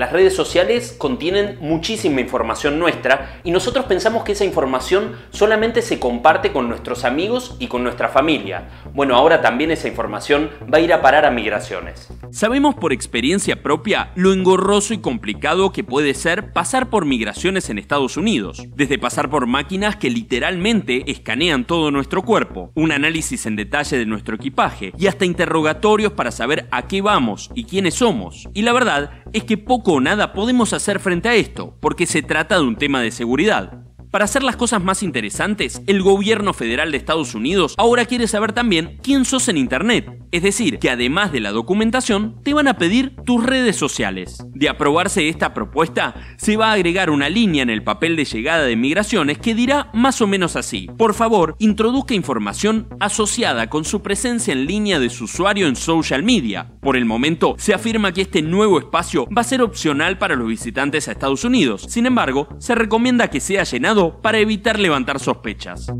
Las redes sociales contienen muchísima información nuestra y nosotros pensamos que esa información solamente se comparte con nuestros amigos y con nuestra familia. Bueno, ahora también esa información va a ir a parar a migraciones. Sabemos por experiencia propia lo engorroso y complicado que puede ser pasar por migraciones en Estados Unidos, desde pasar por máquinas que literalmente escanean todo nuestro cuerpo, un análisis en detalle de nuestro equipaje y hasta interrogatorios para saber a qué vamos y quiénes somos. Y la verdad es que poco o nada podemos hacer frente a esto, porque se trata de un tema de seguridad. Para hacer las cosas más interesantes, el gobierno federal de Estados Unidos ahora quiere saber también quién sos en Internet. Es decir, que además de la documentación, te van a pedir tus redes sociales. De aprobarse esta propuesta, se va a agregar una línea en el papel de llegada de migraciones que dirá más o menos así. Por favor, introduzca información asociada con su presencia en línea de su usuario en social media. Por el momento, se afirma que este nuevo espacio va a ser opcional para los visitantes a Estados Unidos. Sin embargo, se recomienda que sea llenado para evitar levantar sospechas.